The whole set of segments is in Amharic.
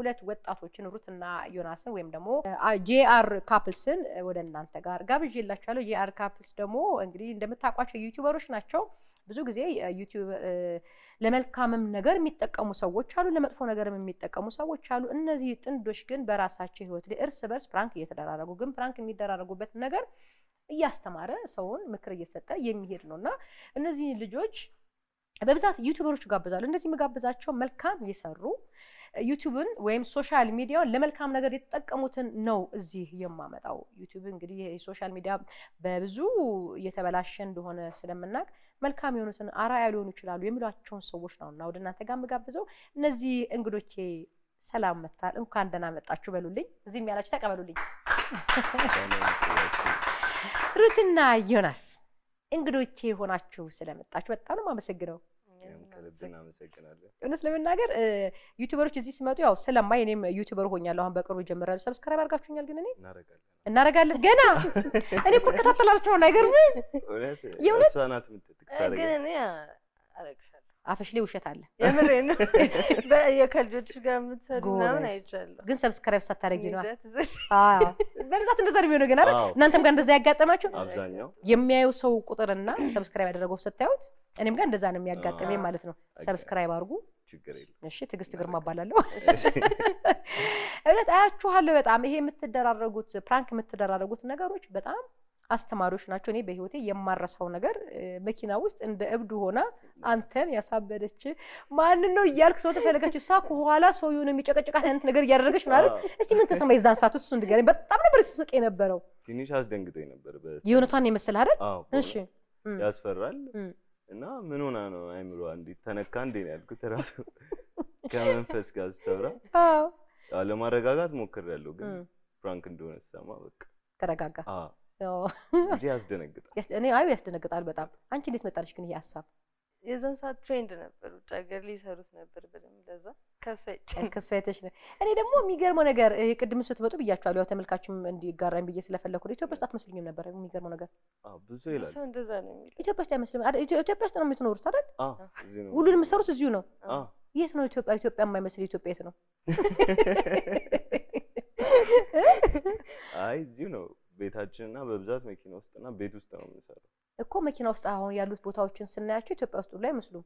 ሁለት ወጣቶችን ሩትና ዮናስን ወይም ደግሞ ጄአር ካፕልስን ወደ እናንተ ጋር ጋብዤላችኋለሁ። ጄአር ካፕልስ ደግሞ እንግዲህ እንደምታውቋቸው ዩቲዩበሮች ናቸው። ብዙ ጊዜ ዩቲዩብ ለመልካምም ነገር የሚጠቀሙ ሰዎች አሉ፣ ለመጥፎ ነገርም የሚጠቀሙ ሰዎች አሉ። እነዚህ ጥንዶች ግን በራሳቸው ህይወት ላይ እርስ በርስ ፕራንክ እየተደራረጉ ግን ፕራንክ የሚደራረጉበት ነገር እያስተማረ ሰውን ምክር እየሰጠ የሚሄድ ነው እና እነዚህ ልጆች በብዛት ዩቲዩበሮች ጋብዛሉ። እነዚህ የምጋብዛቸው መልካም የሰሩ ዩቲዩብን ወይም ሶሻል ሚዲያውን ለመልካም ነገር የተጠቀሙትን ነው እዚህ የማመጣው። ዩቲዩብ እንግዲህ የሶሻል ሚዲያ በብዙ እየተበላሸ እንደሆነ ስለምናቅ መልካም የሆኑትን አርአያ ሊሆኑ ይችላሉ የሚሏቸውን ሰዎች ነው እና ወደ እናንተ ጋር የምጋብዘው እነዚህ እንግዶቼ ሰላም መታል እንኳን ደህና መጣችሁ በሉልኝ። እዚህም ያላችሁ ተቀበሉልኝ። ሩትና ዮናስ እንግዶቼ የሆናችሁ ስለመጣችሁ በጣም አመሰግነው። ከልብ እናመሰግናለን። እውነት ለመናገር ዩቱበሮች እዚህ ሲመጡ ያው ስለማይ እኔም ዩቱበር ሆኛለሁ። አሁን በቅርቡ ጀምራለሁ። ሰብስክራይብ አድርጋችሁኛል? ግን እኔ እናደርጋለን ገና እኔ እኮ እከታተላችሁ ነው። አይገርምም? የእውነት ግን እኔ አረግሻለሁ። አፈሽ ላይ ውሸት አለ። የምሬን ነው። ጋር የምትሰሩ ምናምን አይቻለሁ። ግን ሰብስክራይብ ሳታደርጊ ነው በብዛት እንደዛ ነው የሚሆነው። ግን አይደል እናንተም ጋር እንደዛ ያጋጠማችሁ? አብዛኛው የሚያየው ሰው ቁጥርና ሰብስክራይብ ያደረገው ስታዩት እኔም ጋር እንደዛ ነው የሚያጋጥመኝ ማለት ነው። ሰብስክራይብ አድርጉ። እሺ፣ ትዕግስት ግርማ እባላለሁ። እውነት አያችኋለሁ። በጣም ይሄ የምትደራረጉት ፕራንክ የምትደራረጉት ነገሮች በጣም አስተማሪዎች ናቸው። እኔ በህይወቴ የማረሳው ነገር መኪና ውስጥ እንደ እብድ ሆና አንተን ያሳበደች ማን ነው እያልክ ሰው ተፈለገች። እሷ ከኋላ ሰው የሆነ የሚጨቀጭቃት አይነት ነገር እያደረገች ማለት እስቲ ምን ተሰማ የዛን ሰዓት እሱ እንድገናኝ በጣም ነበር ስስቅ የነበረው። ትንሽ አስደንግጦኝ ነበር። የእውነቷን የመሰል አይደል? እሺ፣ ያስፈራል እና ምን ሆና ነው አይምሮ እንዴት ተነካ እንዴ ነው ያልኩት ራሱ ከመንፈስ ጋር ስታወራ ለማረጋጋት ሞክሬያለሁ፣ ግን ፍራንክ እንደሆነ ስሰማ በቃ ተረጋጋ። አዎ እንጂ ያስደነግጣል። እኔ አይ ያስደነግጣል በጣም። አንቺ እንዴት መጣልሽ ግን ይሄ ሀሳብ? የዛን ሰዓት ትሬንድ ነበር፣ ውጭ ሀገር ሊሰሩት ነበር በደንብ ለዛ ከሷ የተሽ ነው። እኔ ደግሞ የሚገርመው ነገር ቅድም ስትመጡ ብያቸዋለሁ፣ ያው ተመልካችም እንዲጋራኝ ብዬ ስለፈለኩ ኢትዮጵያ ውስጥ አትመስሉኝም ነበር። የሚገርመው ነገር ብዙ ይላል ኢትዮጵያ ውስጥ አይመስልም። ኢትዮጵያ ውስጥ ነው የምትኖሩት አይደል? ሁሉን የምትሰሩት እዚሁ ነው። የት ነው ኢትዮጵያ? ኢትዮጵያ የማይመስል ኢትዮጵያ የት ነው? አይ እዚሁ ነው ቤታችንና በብዛት መኪና ውስጥና ቤት ውስጥ ነው የምንሰራው እኮ መኪና ውስጥ አሁን ያሉት ቦታዎችን ስናያቸው ኢትዮጵያ ውስጥ ላይ አይመስሉም።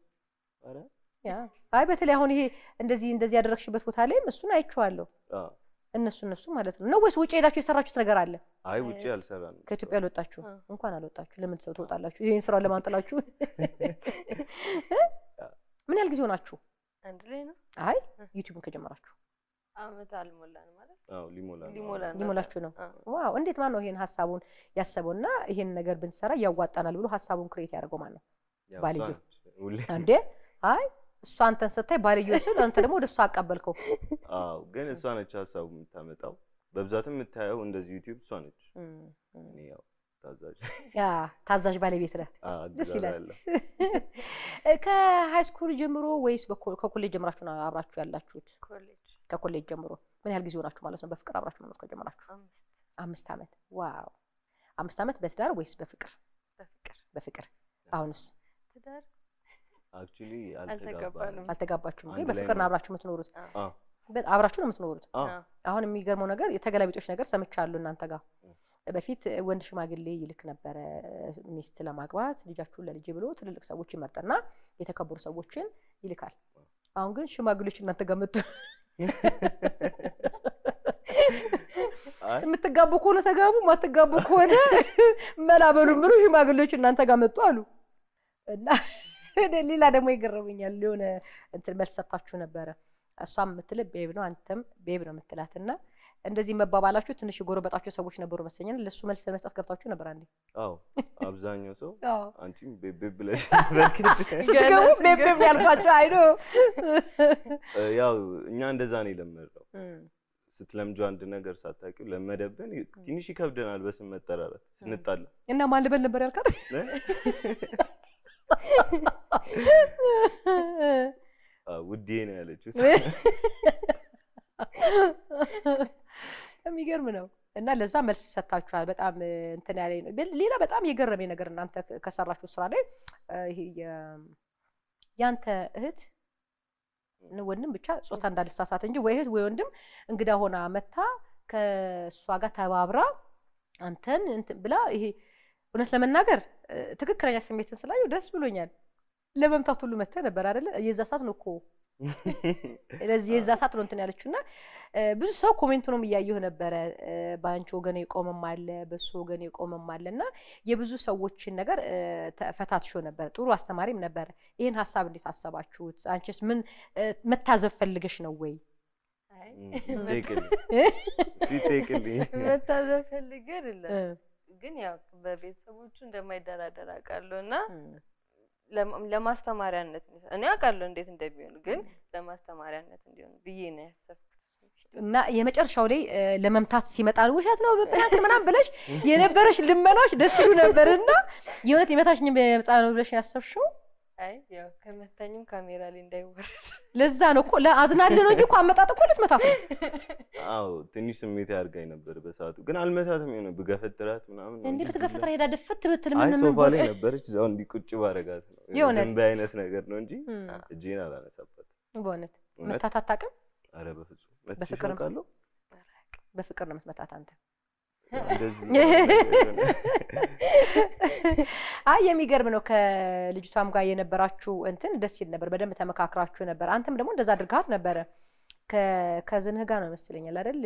አይ በተለይ አሁን ይሄ እንደዚህ እንደዚህ ያደረግሽበት ቦታ ላይ እሱን አይቼዋለሁ። እነሱ እነሱ ማለት ነው ነው ወይስ ውጭ ሄዳችሁ የሰራችሁት ነገር አለ? አይ ውጭ አልሰራም። ከኢትዮጵያ አልወጣችሁ እንኳን አልወጣችሁ። ለምን ሰው ትወጣላችሁ? ይሄን ስራ ለማንጠላችሁ። ምን ያህል ጊዜ ሆናችሁ? አንድ ላይ ነው። አይ ዩቲዩብን ከጀመራችሁ አመት አልሞላን ማለት ሊሞላችሁ ነው። ዋው! እንዴት ማን ነው ይሄን ሀሳቡን ያሰበውና ይሄን ነገር ብንሰራ ያዋጣናል ብሎ ሀሳቡን ክሬት ያደርገው ማን ነው? ባልየው እንዴ! አይ እሷ አንተን ስታይ ባልየው ስል አንተ ደግሞ ወደ እሷ አቀበልከው። አዎ፣ ግን እሷ ነች ሀሳቡ የምታመጣው። በብዛትም የምታየው እንደዚህ ዩቲዩብ እሷ ነች። ታዛዥ ባለቤት ነህ። ደስ ይላል። ከሃይ ስኩል ጀምሮ ወይስ ከኮሌጅ ጀምራችሁ ነው አብራችሁ ያላችሁት? ከኮሌጅ ጀምሮ ምን ያህል ጊዜ ሆናችሁ ማለት ነው? በፍቅር አብራችሁ መኖር ከጀመራችሁ አምስት ዓመት ዋው! አምስት ዓመት በትዳር ወይስ በፍቅር? በፍቅር አሁንስ? ትዳር አክቹሊ አልተጋባንም። አልተጋባችሁም፣ ግን በፍቅር ነው አብራችሁ የምትኖሩት። አብራችሁ ነው የምትኖሩት። አሁን የሚገርመው ነገር የተገላቢጦች ነገር ሰምቻለሁ እናንተ ጋር በፊት ወንድ ሽማግሌ ይልክ ነበረ ሚስት ለማግባት ልጃችሁን ለልጅ ብሎ ትልልቅ ሰዎች ይመርጥና የተከበሩ ሰዎችን ይልካል። አሁን ግን ሽማግሌዎች እናንተ ጋር መጡ። የምትጋቡ ከሆነ ተጋቡ፣ ማትጋቡ ከሆነ መላበሉ ብሎ ሽማግሌዎች እናንተ ጋር መጡ አሉ እና ሌላ ደግሞ ይገርመኛል። የሆነ እንትን መልስ ሰጥታችሁ ነበረ። እሷም የምትል ቤብ ነው፣ አንተም ቤብ ነው የምትላትና እንደዚህ መባባላችሁ ትንሽ የጎረበጣችሁ ሰዎች ነበሩ መሰለኝ። ለሱ መልስ ለመስጠት ገብታችሁ ነበር አንዴ? አዎ፣ አብዛኛው ሰው አንቺም ቤቤ ብለሽ ስትገቡ ቤቤ ያልኳቸው አይዶ። ያው እኛ እንደዛ ነው የለመድነው። ስትለምጁ አንድ ነገር ሳታውቂው ለመደብን ትንሽ ይከብደናል። በስም መጠራራት እንጣለን እና ማን ልበል ነበር ያልካት? ውዴ ነው ያለችው የሚገርም ነው። እና ለዛ መልስ ይሰጣችኋል። በጣም እንትን ያለ ሌላ በጣም የገረመኝ ነገር እናንተ ከሰራችሁ ስራ ላይ ያንተ እህት ወንድም ብቻ ጾታ እንዳልሳሳት እንጂ ወይ እህት ወይ ወንድም እንግዳ ሆና መታ ከእሷ ጋር ተባብራ አንተን እንትን ብላ ይሄ እውነት ለመናገር ትክክለኛ ስሜትን ስላየው ደስ ብሎኛል። ለመምታት ሁሉ መተህ ነበር አይደለ? የዛ ሰዓት ነው እኮ ስለዚህ የዛ ሰዓት ነው እንትን ያለችው እና ብዙ ሰው ነው እያየሁ ነበረ። በአንቺ ወገን የቆመም አለ፣ በሱ ወገን የቆመም አለ እና የብዙ ሰዎችን ነገር ፈታትሾ ነበረ። ጥሩ አስተማሪም ነበረ። ይህን ሀሳብ እንዴት አሰባችሁት? አንቺስ ምን መታዘብ ፈልገሽ ነው ወይ መታዘብ ፈልገ? ግን ያው በቤተሰቦቹ እንደማይደራደር አውቃለሁ እና ለማስተማሪያነት እኔ አውቃለሁ እንዴት እንደሚሆን ግን ለማስተማሪያነት እንዲሆን ብዬ ነው ያሰብኩት። እና የመጨረሻው ላይ ለመምታት ሲመጣ ውሸት ነው ብብናክል ምናምን ብለሽ የነበረሽ ልመናዎች ደስ ይሉ ነበር። እና የእውነት ሊመታሽ መጣ ነው ብለሽ ያሰብሽው? አይ ያው ከመታኝም ካሜራ ላይ እንዳይወረድ ለዛ ነው እኮ ለአዝናለ ነው እንጂ እኮ አመጣጥ እኮ ልትመታት ነው። አዎ ትንሽ ስሜት ያድርጋኝ ነበር በሰዓቱ ግን አልመታትም። የሆነ ብገፈትራት ምናምን እንዴ ብትገፈትራ ሄዳ ደፍት ብትል ምን ሶፋ ላይ ነበረች እዛው እንዲህ ቁጭ ባረጋት ነው ዝንብ አይነት ነገር ነው እንጂ እጄን አላነሳበት በእውነት መታት አታውቅም? ኧረ በፍጹም በፍቅር ነው በፍቅር ነው የምትመታት አንተ። አይ የሚገርም ነው። ከልጅቷም ጋር የነበራችሁ እንትን ደስ ይል ነበር። በደንብ ተመካክራችሁ ነበር። አንተም ደግሞ እንደዛ አድርጋት ነበረ። ከዝንህ ጋር ነው ይመስለኛል አይደል?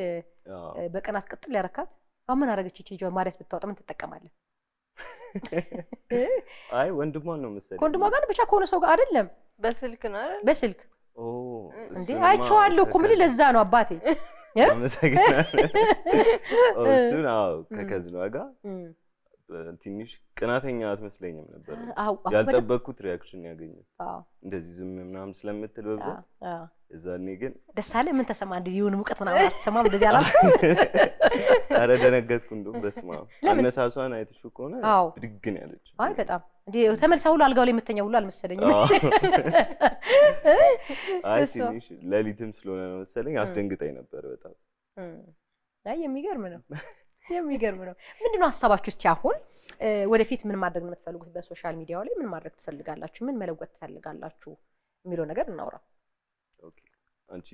በቀናት ቅጥል ያረካት አሁን ምን አደረገች? ይቺ ልጇን ማርያት ብታወጣ ምን ትጠቀማለህ? አይ ወንድሟ ነው መሰለኝ። ከወንድሟ ጋር ብቻ ከሆነ ሰው ጋር አይደለም፣ በስልክ ነው አይደል? በስልክ ኦ፣ እንዴ አይቼዋለሁ እኮ ምን ለዛ ነው አባቴ አመሰግናለሁ። እሱን አዎ ከከዝኗ ጋር ትንሽ ቅናተኛ አትመስለኝም ነበር። ያልጠበቅኩት ሪያክሽን ያገኘው እንደዚህ ዝም ምናምን ስለምትል በብዛት እዛኔ ግን ደስ አለ። ምን ተሰማ? እንዲ ይሁን ሙቀት ምናምን አትሰማም? እንደዚህ አላ አረ ደነገጥኩ። እንደውም በስማ አነሳሷን አይተሽው ከሆነ ብድግ ነው ያለችው። አይ በጣም እንዲ ተመልሳ ሁሉ አልጋው ላይ የምተኛ ሁሉ አልመሰለኝም። አይ ትንሽ ለሊትም ስለሆነ ነው መሰለኝ አስደንግጠኝ ነበር በጣም። አይ የሚገርም ነው። የሚገርም ነው። ምንድነው ሀሳባችሁ እስቲ አሁን ወደፊት ምን ማድረግ ነው የምትፈልጉት? በሶሻል ሚዲያው ላይ ምን ማድረግ ትፈልጋላችሁ? ምን መለወጥ ትፈልጋላችሁ የሚለው ነገር እናውራ። አንቺ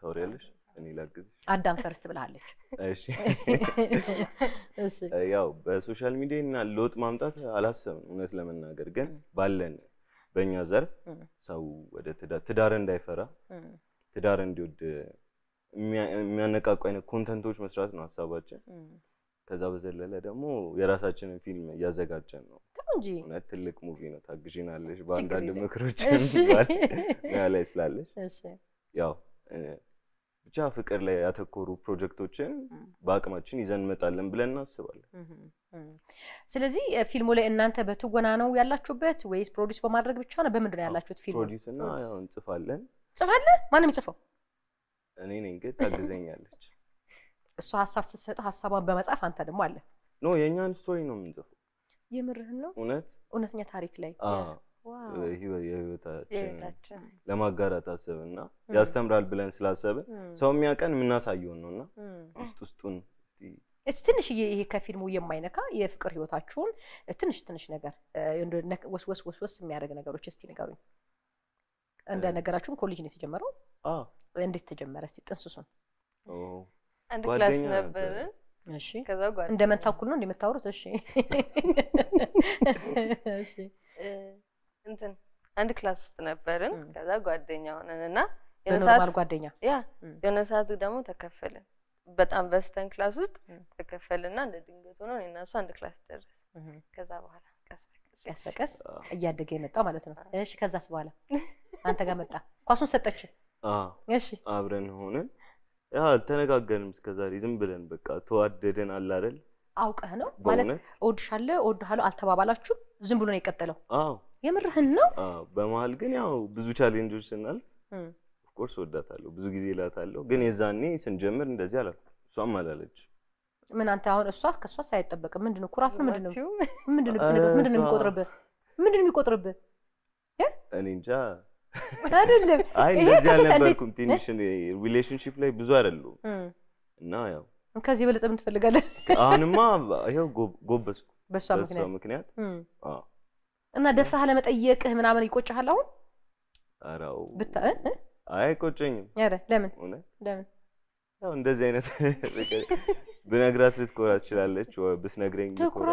ታወሪያለሽ፣ እኔ ላግዝ። አዳም ፈርስት ብላለች። እሺ፣ ያው በሶሻል ሚዲያ እና ለውጥ ማምጣት አላሰብም እውነት ለመናገር ግን ባለን በእኛ ዘርፍ ሰው ወደ ትዳር እንዳይፈራ ትዳር እንዲወድ የሚያነቃቁ አይነት ኮንተንቶች መስራት ነው ሀሳባችን። ከዛ በዘለለ ደግሞ የራሳችንን ፊልም እያዘጋጀን ነው እንጂ እውነት ትልቅ ሙቪ ነው። ታግዥናለሽ በአንዳንድ ምክሮች ላይ ስላለሽ ያው ብቻ ፍቅር ላይ ያተኮሩ ፕሮጀክቶችን በአቅማችን ይዘን እንመጣለን ብለን እናስባለን። ስለዚህ ፊልሙ ላይ እናንተ በትወና ነው ያላችሁበት ወይስ ፕሮዲስ በማድረግ ብቻ ነው? በምንድን ነው ያላችሁት? ፊልሙ ፕሮዲስ እና ያው እንጽፋለን። ጽፋለ ማንም ይጽፈው እኔ ነኝ፣ ግን ታግዘኛለች እሷ ሀሳብ ስትሰጥ ሀሳቧን በመጻፍ አንተ ደግሞ አለ ኖ የእኛን ስቶሪ ነው የምንጽፈው። የምርህን ነው? እውነት እውነተኛ ታሪክ ላይ የህይወታችን ለማጋራት አሰብን ያስተምራል ብለን ስላሰብን ሰው የሚያውቀን የምናሳየውን ነው እና ውስጥ ውስጡን እስቲ ትንሽ ይሄ ከፊልሙ የማይነካ የፍቅር ህይወታችሁን ትንሽ ትንሽ ነገር ወስወስ ወስወስ የሚያደርግ ነገሮች እስቲ ንገሩኝ። እንደ ነገራችሁን ኮሌጅ ነው የተጀመረው። እንዴት ተጀመረ? እስቲ ጥንስሱን አንድ ክላስ ነበርን። እሺ ከዛ ጓደኛ እንደመታኩል ነው እሺ እሺ እንትን አንድ ክላስ ውስጥ ነበርን። ከዛ ጓደኛ ሆነን እና ጓደኛ ያ የሆነ ሰዓት ደግሞ ተከፈልን። በጣም በስተን ክላስ ውስጥ ተከፈልና እንደ ድንገት ሆኖ እና እሱ አንድ ክላስ ደረስ። ከዛ በኋላ ቀስ በቀስ እያደገ የመጣው ማለት ነው። እሺ ከዛስ በኋላ አንተ ጋር መጣ። ኳሱን ሰጠች። እሺ አብረን ሆነን አልተነጋገርንም እስከዛሬ ዝም ብለን በቃ ተዋደደን አለ አይደል? አውቀህ ነው ማለት እወድሻለሁ እወድሃለሁ አልተባባላችሁም። ዝም ብሎ ነው የቀጠለው። አዎ የምርህን ነው። አዎ በመሀል ግን ያው ብዙ ቻሌንጆች ስናል ኦፍኮርስ እወዳታለሁ፣ ብዙ ጊዜ እላታለሁ። ግን የዛኔ ስንጀምር እንደዚህ አላልኩም፣ እሷም አላለች። ምን አንተ አሁን እሷ ከእሷ አይጠበቅም። ምንድን ነው ኩራት ነው? ምንድን ነው ምንድን ነው የሚቆጥርብህ? ምንድን ነው የሚቆጥርብህ? እኔ እንጃ አይደለም። አይ እንደዚህ አልነበርኩም። ትንሽ ሪሌሽንሽፕ ላይ ብዙ አይደሉም እና ያው ከዚህ በለጠ ምን ትፈልጋለህ? አሁንማ ይኸው ጎበስኩ በእሷ ምክንያት እና ደፍረህ ለመጠየቅህ ምናምን ይቆጭሃል አሁን? አራው ብታ አይቆጨኝም። ኧረ ለምን ለምን ያው እንደዚህ አይነት ብነግራት ልትኮራ ትችላለች። ብትነግረኝ ትኩራ።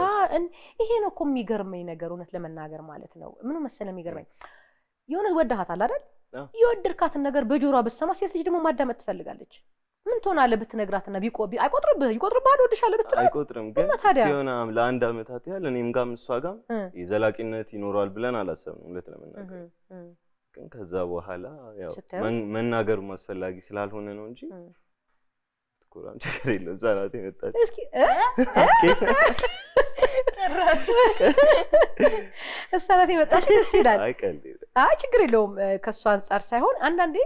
ይሄ ነው እኮ የሚገርመኝ ነገር እውነት ለመናገር ማለት ነው። ምኑ መሰለህ የሚገርመኝ የሆነ ወደሃታል አይደል? የወደድካትን ነገር በጆሮ ብትሰማ ሴት ልጅ ደግሞ ማዳመጥ ትፈልጋለች። ምን ትሆናለህ ብትነግራትና ቢቆብ አይቆጥርብህ ይቆጥርብህ አልወድሻለህ ብትለው አይቆጥርም። ግን ታዲያ የሆነ ለአንድ አመታት ያህል እኔም ጋም እሷ ጋም የዘላቂነት ይኖረዋል ብለን አላሰብንም እውነት ለመናገር ግን ከዛ በኋላ ያው መናገሩ አስፈላጊ ስላልሆነ ነው እንጂ ትኩራም ችግር የለም። እዛ ናት የመጣችው። እስኪ እሷ ናት ደስ ይላል። አይ ችግር የለውም ከእሱ አንጻር ሳይሆን አንዳንዴ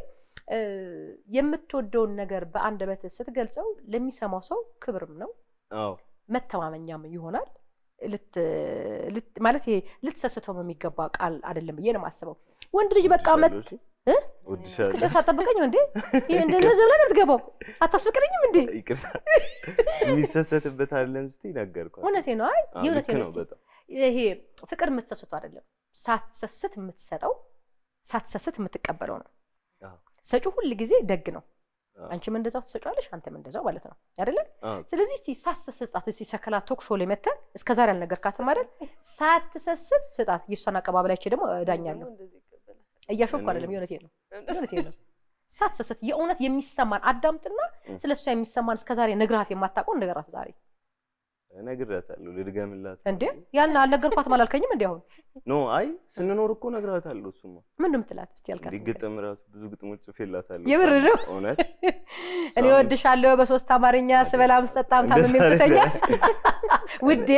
የምትወደውን ነገር በአንደበት ስትገልጸው ለሚሰማው ሰው ክብርም ነው መተማመኛም ይሆናል። ማለት ይሄ ልትሰስተው የሚገባ ቃል አይደለም ብዬ ነው የማስበው። ወንድ ልጅ በቃ እስከ ድረስ አጠበቀኝ እንዴ? እንደዚህ ብለን አትገባም። አታስፈቅደኝም እንዴ? ይቅርታ የሚሰሰትበት አይደለም ስትይ ነገርኳት። እውነቴ ነው። አይ የእውነቴ ነው። ይሄ ፍቅር የምትሰስቱ አይደለም። ሳትሰስት የምትሰጠው ሳትሰስት የምትቀበለው ነው። ሰጪው ሁል ጊዜ ደግ ነው። አንቺም እንደዛው ትሰጫለሽ፣ አንተም እንደዛው ማለት ነው አይደለ? ስለዚህ እስቲ ሳትሰስት ስጣት። እስቲ ሸከላ ቶክ ላይ መተን እስከ አልነገርካትም አይደል? ሳትሰስት ስጣት። የእሷን አቀባበላች ደግሞ እዳኛለሁ። እያሾፍኩ አይደለም፣ የእውነቴን ነው፣ የእውነቴን ነው። ሳትሰሰት የእውነት የሚሰማን አዳምጥና ስለ እሷ የሚሰማን እስከዛሬ ነግራት የማታውቀው ነገራት ዛሬ እነግራታለሁ። ልድገምላት እንዴ? ያን አልነገርኳትም አላልከኝም? እንዴ? አሁን ኖ አይ ስንኖር እኮ እነግራታለሁ። እሱማ ምን ነው እስቲ ያልካት ግጥም ራሱ ብዙ ግጥሞች ጽፌላታለሁ። የምር ነው እውነት። እኔ እወድሻለሁ በሶስት አማርኛ ስበላም ስጠጣም ታምሜም ስተኛ ውዴ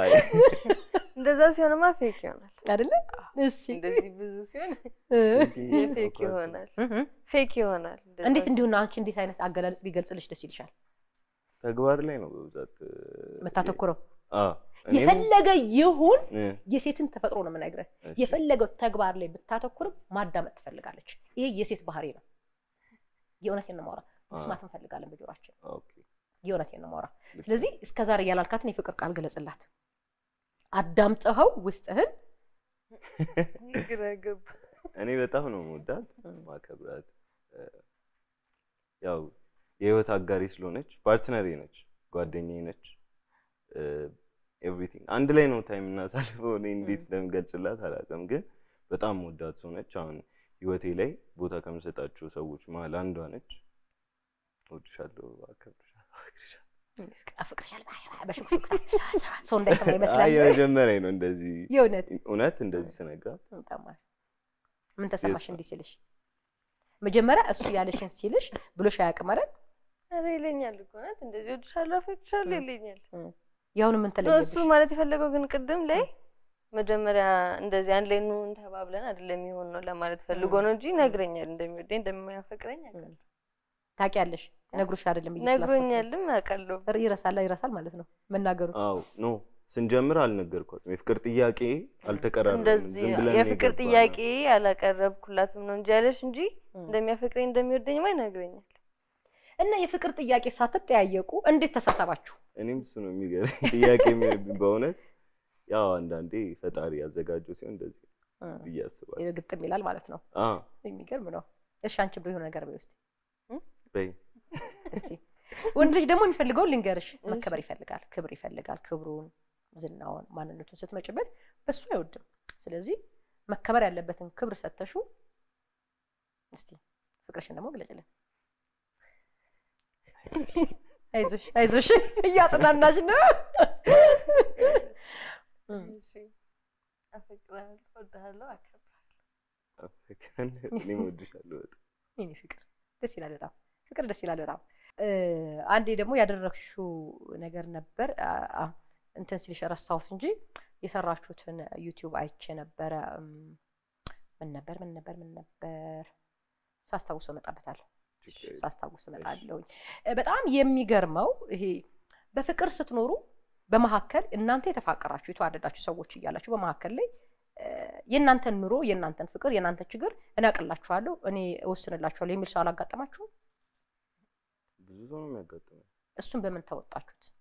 አይ እንደዛ ሲሆንማ ፌክ ይሆናል አይደለ? እሺ እንደዚህ ብዙ ሲሆን ፌክ ይሆናል፣ ፌክ ይሆናል። እንዴት እንዲሁን አንቺ እንዴት አይነት አገላለጽ ቢገልጽልሽ ደስ ይልሻል? ተግባር ላይ ነው በብዛት የምታተኩረው። የፈለገ ይሁን የሴትን ተፈጥሮ ነው የምነግርህ። የፈለገው ተግባር ላይ ብታተኩርም ማዳመጥ ትፈልጋለች። ይሄ የሴት ባህሪ ነው። የእውነቴን ነው የማወራው። መስማት እንፈልጋለን በጆሯችን። የእውነቴን ነው የማወራው። ስለዚህ እስከዛሬ ያላልካትን የፍቅር ቃል ገለጽላት። አዳምጠኸው ውስጥህን እኔ በጣም ነው የምወዳት ማከብራት። ያው የህይወት አጋሪ ስለሆነች ፓርትነሬ ነች፣ ጓደኛዬ ነች። ኤቭሪቲንግ አንድ ላይ ነው ታይም እናሳልፈው። እኔ እንዴት እንደምገልጽላት አላውቅም፣ ግን በጣም የምወዳት ሰው ነች። አሁን ህይወቴ ላይ ቦታ ከምሰጣቸው ሰዎች መሀል አንዷ ነች። እወድሻለሁ፣ አከብርሻለሁ አፍቅርሻል በሽፍቅታ ሰው እንዳይሰማ ይመስላል። የመጀመሪያ ነው እንደዚህ የእውነት እውነት እንደዚህ ስነግራት ምን ተሰማሽ እንዲህ ሲልሽ? መጀመሪያ እሱ ያለሽን ሲልሽ ብሎሽ አያውቅም ማለት ኧረ ይለኛል እኮ እውነት እንደዚህ ወድሻለሁ አፈቅርሻለሁ ይለኛል። ያሁን ምን ተለየ እሱ ማለት የፈለገው ግን ቅድም ላይ መጀመሪያ እንደዚህ አንድ ላይ ኑ ተባብለን አይደለም የሚሆን ነው ለማለት ፈልጎ ነው እንጂ ነግረኛል እንደሚወደኝ እንደሚያፈቅረኝ አውቃለሁ። ታውቂያለሽ። ነግሮሽ አይደለም ነግሮኛልም፣ አውቃለሁ። ይረሳል ይረሳል ማለት ነው መናገሩ። አዎ ኖ ስንጀምር አልነገርኳትም። የፍቅር ጥያቄ አልተቀራረብም። እንደዚህ የፍቅር ጥያቄ አላቀረብኩላትም ነው እንጂ ያለሽ እንጂ እንደሚያፈቅረኝ እንደሚወደኝ እንደሚወደኝማ ይነግረኛል። እና የፍቅር ጥያቄ ሳትጠያየቁ እንዴት ተሳሰባችሁ? እኔም እሱ ነው የሚገርም ጥያቄ የሚሆንብኝ በእውነት ያው አንዳንዴ ፈጣሪ ያዘጋጀው ሲሆን እንደዚህ ብዬ አስባለሁ። ግጥም ይላል ማለት ነው። የሚገርም ነው። እሺ አንቺ ብሎ የሆነ ነገር በይ ውስጥ እስቲ ወንድ ልጅ ደግሞ የሚፈልገው ልንገርሽ፣ መከበር ይፈልጋል፣ ክብር ይፈልጋል። ክብሩን፣ ዝናውን፣ ማንነቱን ስትመጭበት በሱ አይወድም። ስለዚህ መከበር ያለበትን ክብር ሰተሹ እስቲ ፍቅርሽን ደግሞ ግለጭልን። አይዞሽ አይዞሽ እያጽናናሽ ነው። አፈቅርሃለሁ፣ እወድሻለሁ። ደስ ይላል በጣም ፍቅር ደስ ይላል በጣም። አንዴ ደግሞ ያደረግሽው ነገር ነበር እንትን ሲልሽ ረሳሁት እንጂ የሰራችሁትን ዩቲዩብ አይቼ ነበረ። ምን ነበር ምን ነበር ምን ነበር? ሳስታውሶ እመጣበታለሁ። ሳስታውስ እመጣለሁኝ። በጣም የሚገርመው ይሄ በፍቅር ስትኖሩ በመካከል እናንተ የተፋቀራችሁ የተዋደዳችሁ ሰዎች እያላችሁ በመካከል ላይ የእናንተን ኑሮ የእናንተን ፍቅር የእናንተን ችግር እናቅላችኋለሁ እኔ እወስንላችኋለሁ የሚል ሰው አላጋጠማችሁም? ብዙ ሰው ነው የሚያጋጥመው። እሱን በምን ተወጣችሁት?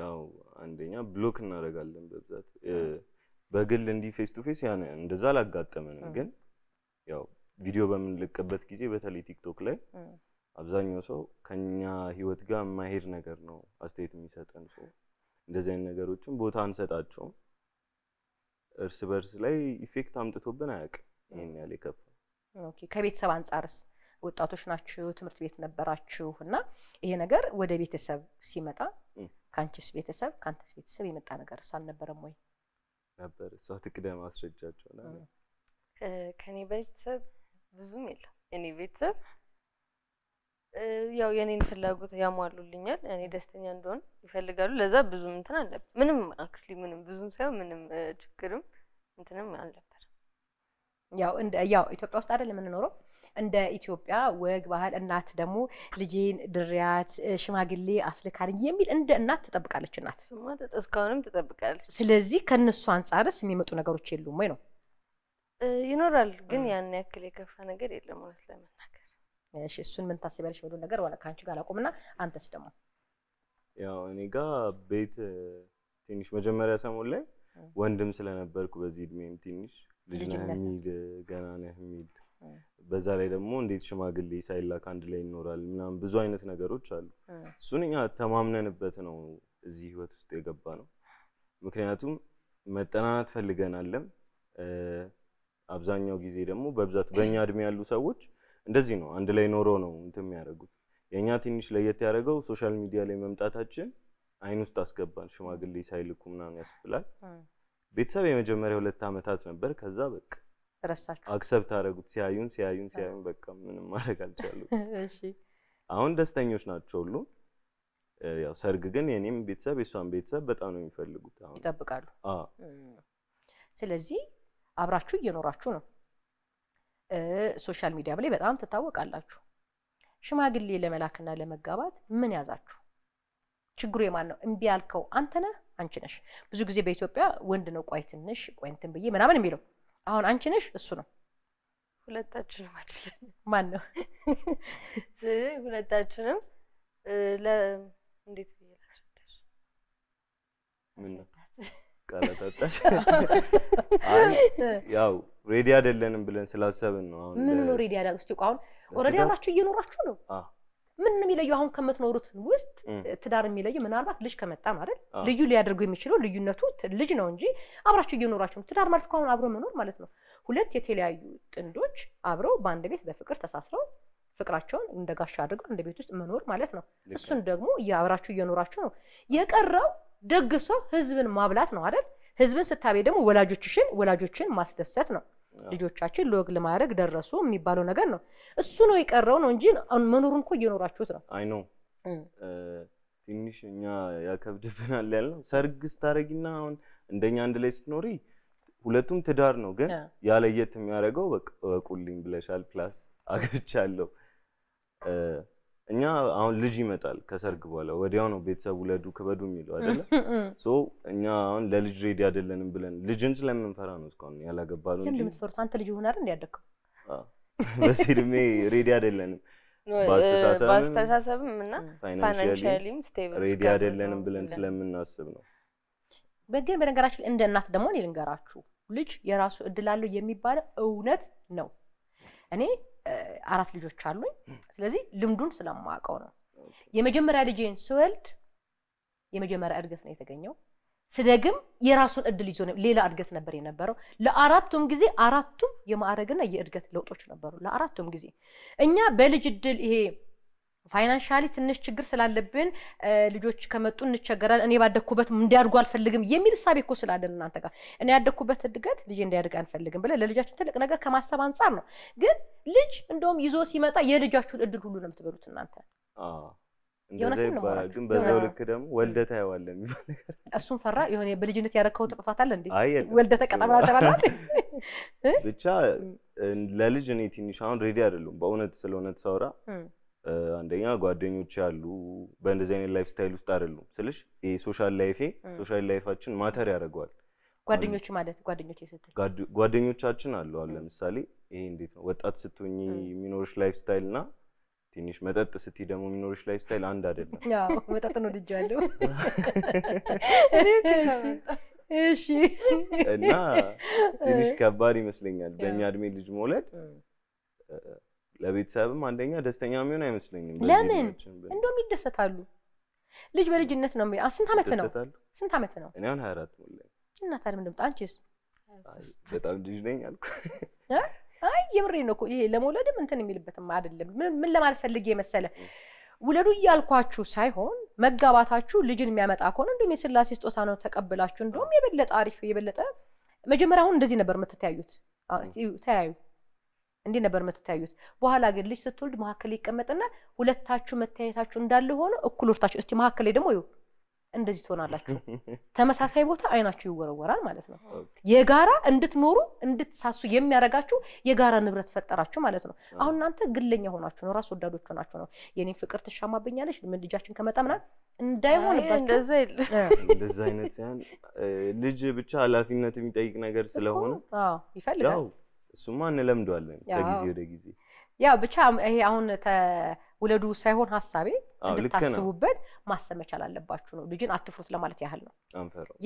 ያው አንደኛ ብሎክ እናደርጋለን በብዛት በግል እንዲህ ፌስ ቱ ፌስ ያን እንደዛ አላጋጠመንም፣ ግን ያው ቪዲዮ በምንለቅበት ጊዜ በተለይ ቲክቶክ ላይ አብዛኛው ሰው ከኛ ህይወት ጋር የማይሄድ ነገር ነው አስተያየት የሚሰጠን ሰው። እንደዚህ አይነት ነገሮችን ቦታ አንሰጣቸውም። እርስ በርስ ላይ ኢፌክት አምጥቶብን አያውቅም። ይሄን ያለ የከፋ ኦኬ። ከቤተሰብ አንጻርስ ወጣቶች ናችሁ፣ ትምህርት ቤት ነበራችሁ እና ይሄ ነገር ወደ ቤተሰብ ሲመጣ ከአንቺስ ቤተሰብ ከአንተስ ቤተሰብ የመጣ ነገር አልነበረም ወይ? ነበር እሷ ትቅደ ማስረጃቸው ና ከእኔ ቤተሰብ ብዙም የለም። የኔ ቤተሰብ ያው የኔን ፍላጎት ያሟሉልኛል፣ እኔ ደስተኛ እንደሆን ይፈልጋሉ። ለዛ ብዙም እንትን አልነበረ ምንም አክሊ ምንም ብዙም ሳይሆን ምንም ችግርም እንትንም አልነበር ያው እንደ ያው ኢትዮጵያ ውስጥ አይደለም የምንኖረው እንደ ኢትዮጵያ ወግ ባህል እናት ደግሞ ልጄን ድሪያት ሽማግሌ አስልካልኝ የሚል እንደ እናት ትጠብቃለች። እናት እስካሁንም ትጠብቃለች። ስለዚህ ከእነሱ አንጻርስ የሚመጡ ነገሮች የሉም ወይ ነው? ይኖራል፣ ግን ያን ያክል የከፋ ነገር የለም እውነት ለመናገር። እሺ፣ እሱን ምን ታስቢያለሽ? ወደ ነገር ሆነ ከአንቺ ጋር አላቆምና አንተስ ደግሞ ያው እኔ ጋ ቤት ትንሽ መጀመሪያ ሰሞን ላይ ወንድም ስለነበርኩ በዚህ እድሜም ትንሽ ልጅ ነህ የሚል ገና ነህ የሚል በዛ ላይ ደግሞ እንዴት ሽማግሌ ሳይላክ አንድ ላይ ይኖራል ምናምን ብዙ አይነት ነገሮች አሉ። እሱን እኛ ተማምነንበት ነው እዚህ ህይወት ውስጥ የገባ ነው። ምክንያቱም መጠናናት ፈልገናለም። አብዛኛው ጊዜ ደግሞ በብዛት በእኛ እድሜ ያሉ ሰዎች እንደዚህ ነው አንድ ላይ ኖሮ ነው እንትን የሚያደርጉት። የእኛ ትንሽ ለየት ያደረገው ሶሻል ሚዲያ ላይ መምጣታችን አይን ውስጥ አስገባን። ሽማግሌ ሳይልኩ ምናምን ያስብላል። ቤተሰብ የመጀመሪያ ሁለት ዓመታት ነበር። ከዛ በቃ ረሳችሁ። አክሰብት አደረጉት። ሲያዩን ሲያዩን ሲያዩን በቃ ምንም ማድረግ አልቻሉ። እሺ አሁን ደስተኞች ናቸው ሁሉ። ያው ሰርግ ግን የኔም ቤተሰብ የሷን ቤተሰብ በጣም ነው የሚፈልጉት። አሁን ይጠብቃሉ። ስለዚህ አብራችሁ እየኖራችሁ ነው። ሶሻል ሚዲያ ላይ በጣም ትታወቃላችሁ። ሽማግሌ ለመላክና ለመጋባት ምን ያዛችሁ? ችግሩ የማን ነው? እምቢ ያልከው አንተ ነህ? አንቺ ነሽ? ብዙ ጊዜ በኢትዮጵያ ወንድ ነው ቆይ ትንሽ ቆይ እንትን ብዬ ምናምን የሚለው አሁን አንቺ ነሽ እሱ ነው። ሁለታችንም አይደለም። ማን ነው? ሁለታችንም እንዴት ብዬ ምን ነው ቀለጠጣሽ? ያው ሬዲ አይደለንም ብለን ስላሰብን ነው። አሁን ምን ነው ሬዲ አይደለም እስቲ አሁን ኦልሬዲ አብራችሁ እየኖራችሁ ነው? አዎ ምን ነው የሚለየው? አሁን ከምትኖሩት ውስጥ ትዳር የሚለየው ምናልባት ልጅ ከመጣ ማለት ልዩ ሊያደርገው የሚችለው ልዩነቱ ልጅ ነው እንጂ አብራችሁ እየኖራችሁ ትዳር ማለት ከሆነ አብሮ መኖር ማለት ነው። ሁለት የተለያዩ ጥንዶች አብረው በአንድ ቤት በፍቅር ተሳስረው ፍቅራቸውን እንደ ጋሻ አድርገው አንድ ቤት ውስጥ መኖር ማለት ነው። እሱን ደግሞ አብራችሁ እየኖራችሁ ነው። የቀረው ደግሶ ህዝብን ማብላት ነው አይደል? ህዝብን ስታቤ ደግሞ ወላጆችሽን ወላጆችን ማስደሰት ነው። ልጆቻችን ሎግ ለማድረግ ደረሱ የሚባለው ነገር ነው። እሱ ነው የቀረው ነው እንጂ መኖሩን እኮ እየኖራችሁት ነው። አይ ነው ትንሽ እኛ ያከብድብናል ያልነው ሰርግ ስታረጊና አሁን እንደኛ አንድ ላይ ስትኖሪ ሁለቱም ትዳር ነው፣ ግን ያለየት የሚያደርገው በቁልኝ ብለሻል ፕላስ አግብቻለሁ እኛ አሁን ልጅ ይመጣል ከሰርግ በኋላ ወዲያው ነው ቤተሰቡ ለዱ ክበዱ የሚለው አይደለ? ሶ እኛ አሁን ለልጅ ሬዲ አይደለንም ብለን ልጅን ስለምንፈራ ነው እስካሁን ያላገባሉ እንጂ የምትፈሩት አንተ ልጅ ሆነ አይደል እንዲያደግከው በዚህ እድሜ ሬዲ አይደለንም በአስተሳሰብም እና ፋይናንሻሊም ስቴብል ሬዲ አይደለንም ብለን ስለምናስብ ነው። በግን በነገራችን እንደ እናት ደግሞ እኔ ልንገራችሁ ልጅ የራሱ እድል አለው የሚባለው እውነት ነው እኔ አራት ልጆች አሉኝ። ስለዚህ ልምዱን ስለማውቀው ነው። የመጀመሪያ ልጄን ስወልድ የመጀመሪያ እድገት ነው የተገኘው። ስደግም የራሱን እድል ይዞ ሌላ እድገት ነበር የነበረው። ለአራቱም ጊዜ አራቱም የማዕረግና የእድገት ለውጦች ነበሩ። ለአራቱም ጊዜ እኛ በልጅ እድል ይሄ ፋይናንሻሊ ትንሽ ችግር ስላለብን ልጆች ከመጡ እንቸገራል፣ እኔ ባደግኩበት እንዲያድጉ አልፈልግም የሚል እሳቤ እኮ ስላለን እናንተ ጋር እኔ ያደግኩበት እድገት ልጅ እንዲያድግ አንፈልግም ብለ ለልጃችን ትልቅ ነገር ከማሰብ አንጻር ነው። ግን ልጅ እንደውም ይዞ ሲመጣ የልጃችሁን እድል ሁሉ ነው የምትበሉት እናንተ። ግን በዛው ልክ ደግሞ ወልደ ታየዋለ የሚባል እሱን ፈራ የሆነ በልጅነት ያደረግከው ጥፋት አለ እንዴ? ወልደህ ተቀጣ ተባላል። ብቻ ለልጅ እኔ ትንሽ አሁን ሬዲ አይደሉም በእውነት ስለእውነት ሳውራ አንደኛ ጓደኞች ያሉ በእንደዚህ አይነት ላይፍ ስታይል ውስጥ አይደሉም ስልሽ ሶሻል ላይፌ ሶሻል ላይፋችን ማተር ያደርገዋል። ጓደኞች ማለት ጓደኞች ስትል ጓደኞቻችን አሉ። አሁን ለምሳሌ ይሄ እንዴት ነው ወጣት ስትሆኚ የሚኖርሽ ላይፍ ስታይል እና ትንሽ መጠጥ ስትይ ደግሞ የሚኖርሽ ላይፍ ስታይል አንድ አይደለም። መጠጥ ነው ልጅ ያለው እሺ። እና ትንሽ ከባድ ይመስለኛል በእኛ እድሜ ልጅ መውለድ ለቤተሰብም አንደኛ ደስተኛ የሚሆን አይመስለኝም። ለምን እንደውም ይደሰታሉ። ልጅ በልጅነት ነው። ስንት አመት ነው? ስንት አመት ነው? እኔ አሁን 24 ሞላኝ። እና ታዲያ ምንድን ነው? አንቺስ? በጣም ልጅ ነኝ አልኩ። አይ የምሬን ነው እኮ ይሄ ለመውለድም እንትን የሚልበትም አይደለም። ምን ለማለት ፈልጌ መሰለ ውለዱ እያልኳችሁ ሳይሆን መጋባታችሁ ልጅን የሚያመጣ ከሆነ እንደውም የስላሴ ስጦታ ነው ተቀብላችሁ እንደውም የበለጠ አሪፍ የበለጠ መጀመሪያ አሁን እንደዚህ ነበር የምትተያዩት ተያዩ እንዲህ ነበር የምትተያዩት። በኋላ ግን ልጅ ስትወልድ መካከል ይቀመጥና ሁለታችሁ መተያየታችሁ እንዳለ ሆኖ እኩል ወርታችሁ እስቲ መካከል ላይ ደግሞ እንደዚህ ትሆናላችሁ። ተመሳሳይ ቦታ አይናችሁ ይወረወራል ማለት ነው። የጋራ እንድትኖሩ እንድትሳሱ የሚያደርጋችሁ የጋራ ንብረት ፈጠራችሁ ማለት ነው። አሁን እናንተ ግለኛ ሆናችሁ ነው፣ ራስ ወዳዶች ሆናችሁ ነው። የኔን ፍቅር ትሻማብኛለች፣ ምን ልጃችን ከመጣ ምናምን እንዳይሆንባችሁ እንደዛ አይነት ልጅ ብቻ ኃላፊነት የሚጠይቅ ነገር ስለሆነ ይፈልጋል እሱማ እንለምደዋለን ከጊዜ ወደ ጊዜ። ያው ብቻ ይሄ አሁን ተውለዱ ሳይሆን ሀሳቤ እንድታስቡበት ማሰብ መቻል አለባችሁ ነው። ልጅን አትፍሩት ለማለት ያህል ነው።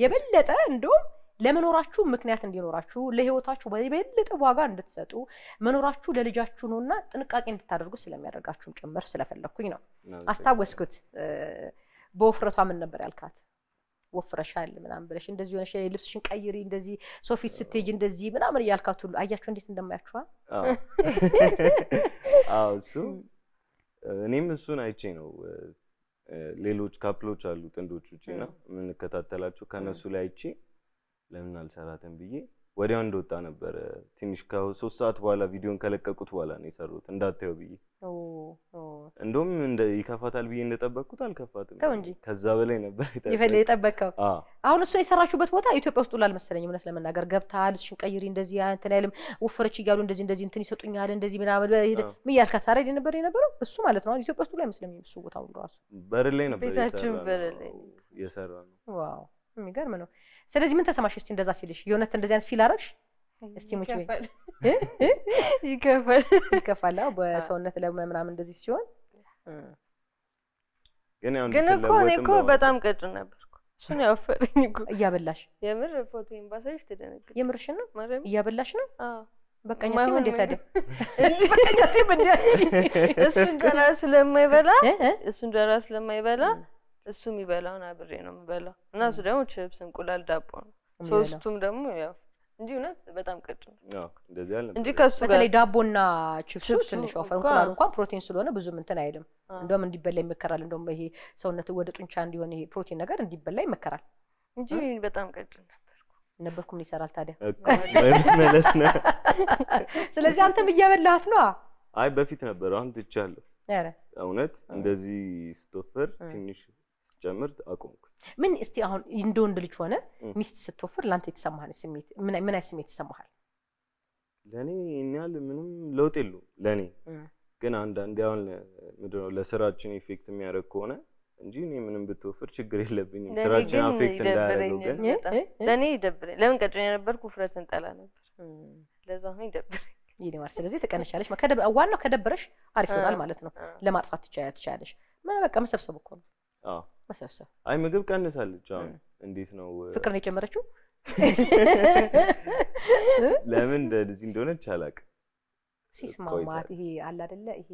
የበለጠ እንደውም ለመኖራችሁ ምክንያት እንዲኖራችሁ ለህይወታችሁ በበለጠ ዋጋ እንድትሰጡ መኖራችሁ ለልጃችሁ ነውና ጥንቃቄ እንድታደርጉ ስለሚያደርጋችሁም ጭምር ስለፈለግኩኝ ነው። አስታወስኩት። በወፍረሷ ምን ነበር ያልካት? ወፍረሻል ምናምን ብለሽ እንደዚህ ሆነሽ ልብስሽን ቀይሪ፣ እንደዚህ ሰው ፊት ስትሄጂ እንደዚህ ምናምን እያልካት ሁሉ አያችሁ እንዴት እንደማያችኋል። አዎ እሱ እኔም እሱን አይቼ ነው ሌሎች ካፕሎች አሉ ጥንዶች ውጭ እና የምንከታተላቸው ከእነሱ ላይ አይቼ ለምን አልሰራትም ብዬ ወዲያው እንደወጣ ነበረ። ትንሽ ከሶስት ሰዓት በኋላ ቪዲዮን ከለቀቁት በኋላ ነው የሰሩት እንዳታየው ብዬ እንደውም እንደ ይከፋታል ብዬ እንደጠበቅኩት አልከፋትም። ተው እንጂ ከዛ በላይ ነበር የጠበቅከው። አሁን እሱን የሰራችሁበት ቦታ ኢትዮጵያ ውስጥ ላል መሰለኝ፣ እውነት ለመናገር ገብተሃል፣ እሱን ቀይሪ፣ እንደዚህ እንትን አይልም፣ ወፈረች እያሉ እንደዚህ እንደዚህ እንትን ይሰጡኛል፣ እንደዚህ ምናምን ምን ያልካት ሳራ ነበር የነበረው እሱ ማለት ነው። ኢትዮጵያ ውስጥ ላይ አይመስለኝም እሱ ቦታ ሁሉ ራሱ በር ላይ ነበር ቤታችን በር ላይ የሰራ ነው። ዋው የሚገርም ነው። ስለዚህ ምን ተሰማሽ እስቲ እንደዛ ሲልሽ የእውነት እንደዚህ አይነት ፊል አረግሽ? እስቲ ሙች ይከፋል ይከፋል። በሰውነት ለምናምን እንደዚህ ሲሆን ግን እኮ እኔ እኮ በጣም ቀጭን ነበርኩ። እሱን ያወፈረኝ እኮ እያበላሽ የምር ፎቶ ባሳይሽ ትደነግ የምርሽ ነው እያበላሽ ነው? አዎ በቀኛቲም እንዴት ታዲያ በቀኛቲም እንዲያቺ እሱን ገና ስለማይበላ እሱን እንጀራ ስለማይበላ እሱ የሚበላውን አብሬ ነው የምበላው እና እሱ ደግሞ ችብስ፣ እንቁላል፣ ዳቦ ነው። ሶስቱም ደግሞ ያው እንጂ እውነት በጣም ቀጭን እንደዚህ አለ እንጂ ከሱ በተለይ ዳቦና ቺፕሱ ትንሽ ወፈር፣ እንቁላሉ እንኳን ፕሮቲን ስለሆነ ብዙም እንትን አይልም። እንደውም እንዲበላ ይመከራል። እንደውም ይሄ ሰውነት ወደ ጡንቻ እንዲሆን ይሄ ፕሮቲን ነገር እንዲበላ ይመከራል እንጂ በጣም ቀጭን ነበርኩ ነበርኩ። ይሰራል ታዲያ መለስ ነው። ስለዚህ አንተም እያበላሃት ነው? አይ በፊት ነበረ፣ አሁን ትቻለሁ። እውነት እንደዚህ ስትወፈር ትንሽ ጨምር አቆምኩ። ምን እስቲ አሁን እንደ ወንድ ልጅ ሆነ ሚስት ስትወፍር ለአንተ የተሰማህ ስሜት ምን አይነት ስሜት ይሰማሃል? ለእኔ እኔ ያህል ምንም ለውጥ የለውም። ለእኔ ግን አንዳንዴ አሁን ምንድነው ለስራችን ኢፌክት የሚያደርግ ከሆነ እንጂ እኔ ምንም ብትወፍር ችግር የለብኝም። ስራችን አፌክት እንዳያደርገው ግን ለእኔ ይደብረኝ። ለምን ቀጭን የነበርኩ ውፍረት እንጠላ ነበር። ለዛ ሆነ ይደብረኝ ይደማል። ስለዚህ ተቀነሻለሽ። ዋናው ከደበረሽ አሪፍ ይሆናል ማለት ነው። ለማጥፋት ትቻያለሽ። በቃ መሰብሰብ እኮ ነው። መሰብሰብ። አይ ምግብ ቀንሳለች። አሁን እንዴት ነው ፍቅር ነው የጨመረችው? ለምን እንደዚህ እንደሆነች አላውቅም። ሲስማማት ይሄ አለ አይደለ ይሄ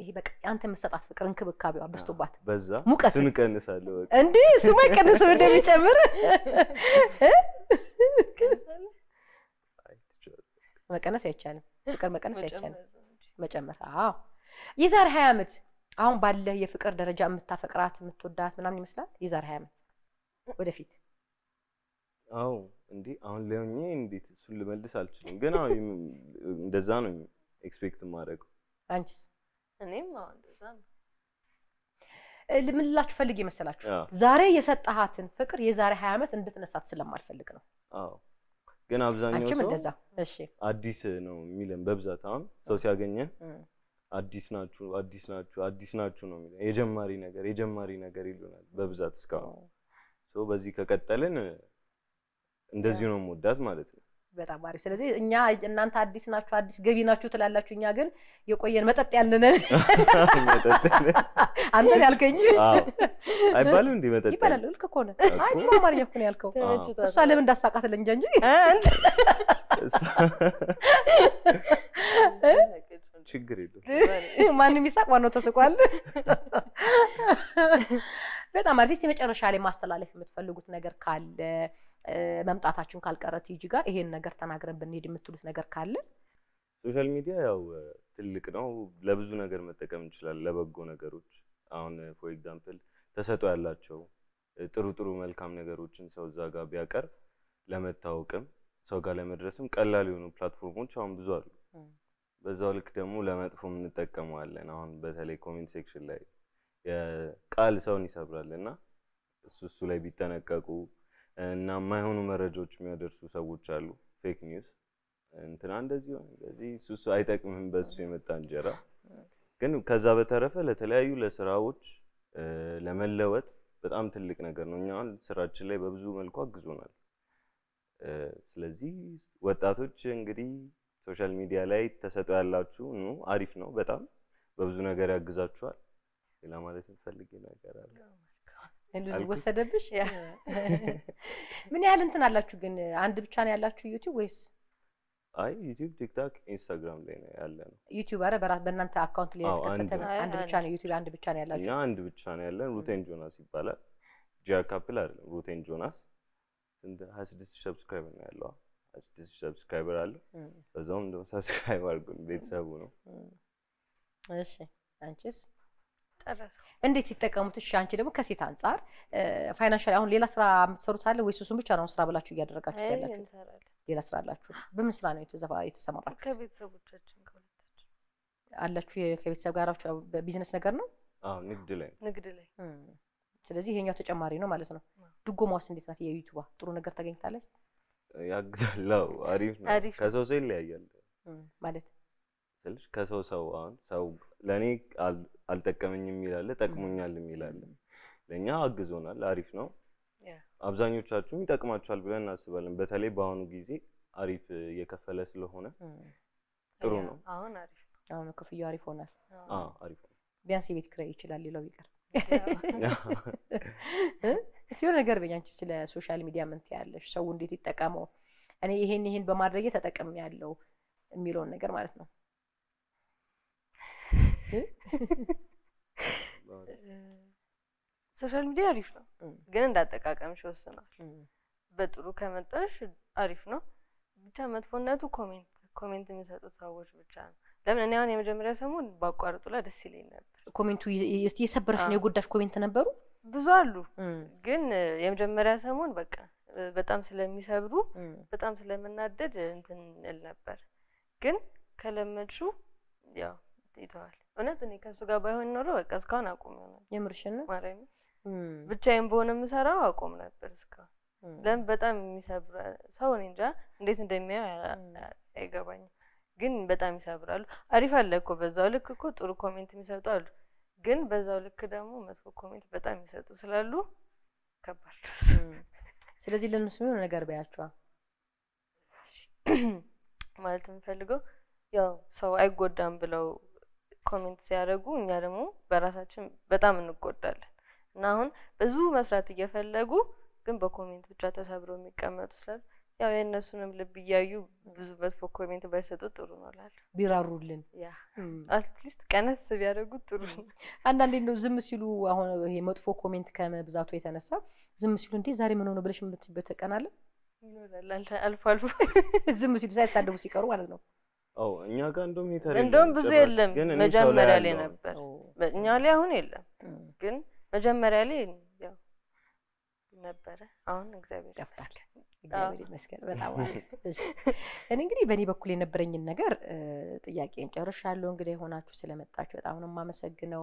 ይሄ በቃ አንተ መሰጣት ፍቅር እንክብካቤው አብስቶባት በዛ ሙቀት ስንቀንሳለሁ እንዴ እሱማ አይቀንስም እንደሚጨምር መቀነስ አይቻልም። ፍቅር መቀነስ አይቻልም። መጨመር አዎ የዛሬ ሀያ አመት አሁን ባለ የፍቅር ደረጃ የምታፈቅራት የምትወዳት ምናምን ይመስላል የዛሬ ሀያ ዓመት ወደፊት? አዎ እንዴ አሁን ለኔ እንዴት እሱን ልመልስ አልችልም፣ ግን አሁን እንደዛ ነው ኤክስፔክት የማደርገው። አንቺስ? እኔም አሁን እንደዛ ነው። ምን ፈልግ ፈልጌ ዛሬ የሰጠሃትን ፍቅር የዛሬ ሀያ ዓመት እንድትነሳት ስለማልፈልግ ነው። አዎ ግን አብዛኛው ሰው አዲስ ነው የሚለን በብዛት አሁን ሰው ሲያገኘን አዲስ ናችሁ አዲስ ናችሁ አዲስ ናችሁ ነው የሚለው። የጀማሪ ነገር የጀማሪ ነገር ይሉናል በብዛት እስካሁን። ሶ በዚህ ከቀጠልን እንደዚሁ ነው የምወዳት ማለት ነው። በጣም አሪፍ። ስለዚህ እኛ እናንተ አዲስ ናችሁ አዲስ ገቢ ናችሁ ትላላችሁ፣ እኛ ግን የቆየን መጠጥ ያልንነን አንተ ያልከኝ አይባልም። እንዲህ መጠጥ ይባላል። ልክ እኮ አይ ጥሩ አማርኛ እኮ ነው ያልከው። እሷ ለምን እንዳሳቃት ለእንጃ እንጂ ችግር የለም። ማንም ይሳቅ፣ ዋናው ተስቋል። በጣም አሪፍ። የመጨረሻ መጨረሻ ላይ ማስተላለፍ የምትፈልጉት ነገር ካለ መምጣታችሁን ካልቀረ ቲጂ ጋር ይሄን ነገር ተናግረን ብንሄድ የምትሉት ነገር ካለ ሶሻል ሚዲያ ያው ትልቅ ነው። ለብዙ ነገር መጠቀም እንችላለን። ለበጎ ነገሮች አሁን ፎር ኤግዛምፕል ተሰጦ ያላቸው ጥሩ ጥሩ መልካም ነገሮችን ሰው እዛ ጋር ቢያቀርብ ለመታወቅም ሰው ጋር ለመድረስም ቀላል የሆኑ ፕላትፎርሞች አሁን ብዙ አሉ። በዛው ልክ ደግሞ ለመጥፎ እንጠቀመዋለን። አሁን በተለይ ኮሜንት ሴክሽን ላይ ቃል ሰውን ይሰብራል እና እሱ እሱ ላይ ቢጠነቀቁ እና የማይሆኑ መረጃዎች የሚያደርሱ ሰዎች አሉ። ፌክ ኒውስ እንትና እንደዚህ ሆነ እንደዚህ እሱ እሱ አይጠቅምህም በእሱ የመጣ እንጀራ። ግን ከዛ በተረፈ ለተለያዩ ለስራዎች ለመለወጥ በጣም ትልቅ ነገር ነው። እኛ ስራችን ላይ በብዙ መልኩ አግዞናል። ስለዚህ ወጣቶች እንግዲህ ሶሻል ሚዲያ ላይ ተሰጥኦ ያላችሁ ኑ፣ አሪፍ ነው በጣም በብዙ ነገር ያግዛችኋል። ሌላ ማለት የምፈልግ ነገር አለ ወሰደብሽ። ምን ያህል እንትን አላችሁ ግን? አንድ ብቻ ነው ያላችሁ ዩቲዩብ ወይስ? አይ ዩቲዩብ፣ ቲክታክ፣ ኢንስታግራም ላይ ነው ያለ ነው። ዩቲዩብ አረ በራ በእናንተ አካውንት ላይ የተከፈተ አንድ ብቻ ነው ዩቲዩብ አንድ ብቻ ነው ያላችሁ? እኛ አንድ ብቻ ነው ያለን። ሩቴን ጆናስ ይባላል። ጂያ ካፕል አይደለም ሩቴን ጆናስ። ስንት 26 ሰብስክራይበር ነው ያለው ስድስት ሰብስክራይበር አለ። በዛውም ደግሞ ሰብስክራይብ አድርጉን ቤተሰቡ ነው። እሺ አንቺስ እንዴት ይጠቀሙት? እሺ አንቺ ደግሞ ከሴት አንጻር ፋይናንሻል አሁን ሌላ ስራ የምትሰሩት አለ ወይስ እሱን ብቻ ነው ስራ ብላችሁ እያደረጋችሁ ያላችሁ? ሌላ ስራ አላችሁ? በምን ስራ ነው የተሰማራችሁ? አላችሁ ከቤተሰብ ጋር ቢዝነስ ነገር ነው? አዎ ንግድ ላይ ንግድ ላይ። ስለዚህ ይሄኛው ተጨማሪ ነው ማለት ነው። ድጎማውስ እንዴት ናት? የዩቱባ ጥሩ ነገር ታገኝታለች? ያግዛል። አሪፍ ነው። ከሰው ሰው ይለያያል ማለት ስልሽ ከሰው ሰው አሁን ሰው ለእኔ አልጠቀመኝም ይላል፣ ጠቅሞኛል ይላል። ለእኛ አግዞናል። አሪፍ ነው። አብዛኞቻችሁም ይጠቅማችኋል ብለን እናስባለን። በተለይ በአሁኑ ጊዜ አሪፍ እየከፈለ ስለሆነ ጥሩ ነው። አሁን አሪፍ አሁን ክፍያው አሪፍ ሆናል። አዎ አሪፍ ቢያንስ የቤት ኪራይ ይችላል፣ ሌላው ይቀር እስቲ የሆነ ነገር በይኝ አንቺ ስለ ሶሻል ሚዲያ ምን ትያለሽ? ሰው እንዴት ይጠቀመው? እኔ ይሄን ይሄን በማድረጌ ተጠቅም ያለው የሚለውን ነገር ማለት ነው። ሶሻል ሚዲያ አሪፍ ነው፣ ግን እንዳጠቃቀምሽ ይወስናል። በጥሩ ከመጣሽ አሪፍ ነው። ብቻ መጥፎነቱ ኮሜንት ኮሜንት የሚሰጡት ሰዎች ብቻ ነው። ለምን እኔ አሁን የመጀመሪያ ሰሞን ባቋርጡ ላይ ደስ ይለኝ ነበር። ኮሜንቱ የሰበረሽ ነው የጎዳሽ ኮሜንት ነበሩ ብዙ አሉ፣ ግን የመጀመሪያ ሰሞን በቃ በጣም ስለሚሰብሩ በጣም ስለምናደድ እንትን እል ነበር። ግን ከለመድሽው ያው ይተዋል። እውነት እኔ ከእሱ ጋር ባይሆን ኖሮ በቃ እስካሁን አቁም ይሆናል። የምርሽን ነው ማርያም። ብቻዬን በሆነ የምሰራው አቆም ነበር እስካሁን። ለምን በጣም የሚሰብራ ሰው እኔ እንጃ እንዴት እንደሚያው አይገባኝም። ግን በጣም ይሰብራሉ። አሪፍ አለ እኮ በዛው ልክ እኮ ጥሩ ኮሜንት የሚሰጡ አሉ። ግን በዛው ልክ ደግሞ መጥፎ ኮሜንት በጣም ይሰጡ ስላሉ ከባድ ድረስ። ስለዚህ ለእነሱ የሚሆን ነገር በያቸዋ ማለት የምፈልገው ያው ሰው አይጎዳም ብለው ኮሜንት ሲያደርጉ እኛ ደግሞ በራሳችን በጣም እንጎዳለን እና አሁን ብዙ መስራት እየፈለጉ ግን በኮሜንት ብቻ ተሰብረው የሚቀመጡ ስላሉ ያው የእነሱንም ልብ እያዩ ብዙ መጥፎ ኮሜንት ባይሰጡ ጥሩ ነው እላለሁ። ቢራሩልን ያ አትሊስት ቀነስ ቢያደርጉት ጥሩ ነው። አንዳንዴ ነው ዝም ሲሉ አሁን ይሄ መጥፎ ኮሜንት ከመብዛቱ የተነሳ ዝም ሲሉ እንዴ ዛሬ ምን ሆነ ብለሽ የምትበት ቀን አለ ይኖራል። አልፎ አልፎ ዝም ሲሉ ሳይሳደቡ ሲቀሩ ማለት ነው። አዎ እኛ ጋር እንደውም ሄተር እንደውም ብዙ የለም። መጀመሪያ ላይ ነበር፣ እኛ ላይ አሁን የለም። ግን መጀመሪያ ላይ ያው ነበረ። አሁን እግዚአብሔር ይፍታል። እግዚአብሔር ይመስገን በጣም እኔ እንግዲህ በእኔ በኩል የነበረኝን ነገር ጥያቄን ጨርሻለሁ። እንግዲህ የሆናችሁ ስለመጣችሁ በጣም ነው የማመሰግነው።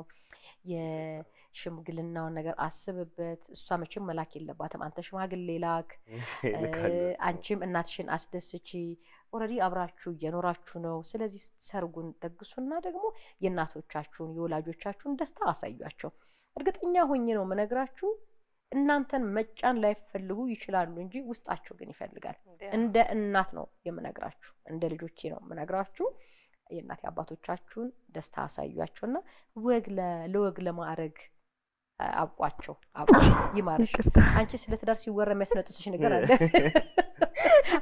የሽምግልናውን ነገር አስብበት። እሷ መቼም መላክ የለባትም። አንተ ሽማግሌ ላክ፣ አንቺም እናትሽን አስደስቺ። ኦልሬዲ አብራችሁ እየኖራችሁ ነው። ስለዚህ ሰርጉን ደግሱና ደግሞ የእናቶቻችሁን የወላጆቻችሁን ደስታ አሳያቸው። እርግጠኛ ሆኜ ነው የምነግራችሁ እናንተን መጫን ላይፈልጉ ይችላሉ እንጂ ውስጣቸው ግን ይፈልጋል። እንደ እናት ነው የምነግራችሁ፣ እንደ ልጆቼ ነው የምነግራችሁ። የእናት አባቶቻችሁን ደስታ አሳያቸውና ወግ ለወግ ለማዕረግ አብቋቸው ይማርሽ። አንቺ ስለ ትዳር ሲወራ የሚያስነጥስሽ ነገር አለ።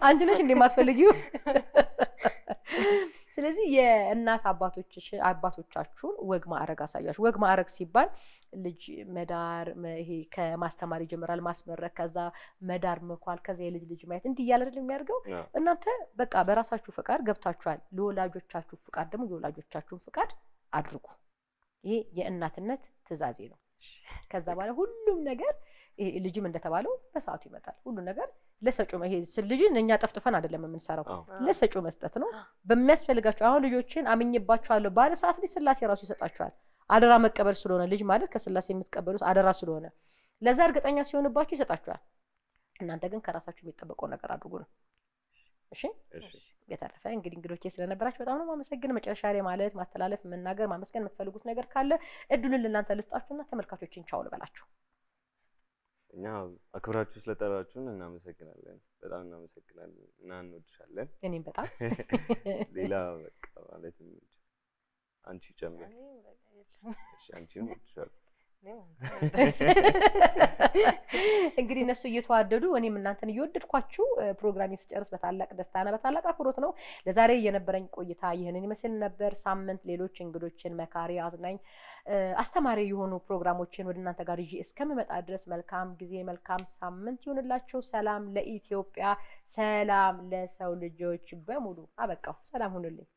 አንቺ ነሽ እንደማትፈልጊው ስለዚህ የእናት አባቶች አባቶቻችሁን ወግ ማዕረግ አሳያችሁ። ወግ ማዕረግ ሲባል ልጅ መዳር ይሄ ከማስተማር ይጀምራል፣ ማስመረቅ፣ ከዛ መዳር መኳል፣ ከዛ የልጅ ልጅ ማየት እንዲህ እያለ አይደል የሚያደርገው። እናንተ በቃ በራሳችሁ ፈቃድ ገብታችኋል። ለወላጆቻችሁ ፍቃድ ደግሞ የወላጆቻችሁን ፍቃድ አድርጉ። ይሄ የእናትነት ትእዛዜ ነው። ከዛ በኋላ ሁሉም ነገር ልጅም እንደተባለው በሰዓቱ ይመጣል። ሁሉ ነገር ለሰጩ ይሄ ልጅ እኛ ጠፍጥፈን አይደለም የምንሰራው፣ ለሰጩ መስጠት ነው። በሚያስፈልጋቸው አሁን ልጆችን አምኝባቸዋለሁ ባለ ሰዓት ላይ ስላሴ ራሱ ይሰጣቸዋል። አደራ መቀበል ስለሆነ ልጅ ማለት ከስላሴ የምትቀበሉት አደራ ስለሆነ ለዛ እርግጠኛ ሲሆንባቸው ይሰጣቸዋል። እናንተ ግን ከራሳችሁ የሚጠበቀው ነገር አድርጉ ነው። እሺ። በተረፈ እንግዲህ እንግዶቼ ስለነበራችሁ በጣም ነው ማመሰግን። መጨረሻ ላይ ማለት ማስተላለፍ፣ መናገር፣ ማመስገን የምትፈልጉት ነገር ካለ እድሉን ልናንተ ልስጣችሁና ተመልካቾችን ቻው ልበላችሁ። እኛ አክብራችሁ ስለጠራችሁን እናመሰግናለን። በጣም እናመሰግናለን እና እንወድሻለን። እኔም በጣም ሌላ በቃ ማለት አንቺ ጨምር አንቺም እንግዲህ እነሱ እየተዋደዱ እኔም እናንተን እየወደድኳችሁ ፕሮግራም ስጨርስ በታላቅ ደስታና በታላቅ አክብሮት ነው። ለዛሬ የነበረኝ ቆይታ ይህንን ይመስል ነበር። ሳምንት ሌሎች እንግዶችን መካሪ አዝናኝ አስተማሪ የሆኑ ፕሮግራሞችን ወደ እናንተ ጋር ይዤ እስከምመጣ ድረስ መልካም ጊዜ፣ መልካም ሳምንት ይሁንላችሁ። ሰላም ለኢትዮጵያ፣ ሰላም ለሰው ልጆች በሙሉ። አበቃው። ሰላም ሁኑልኝ።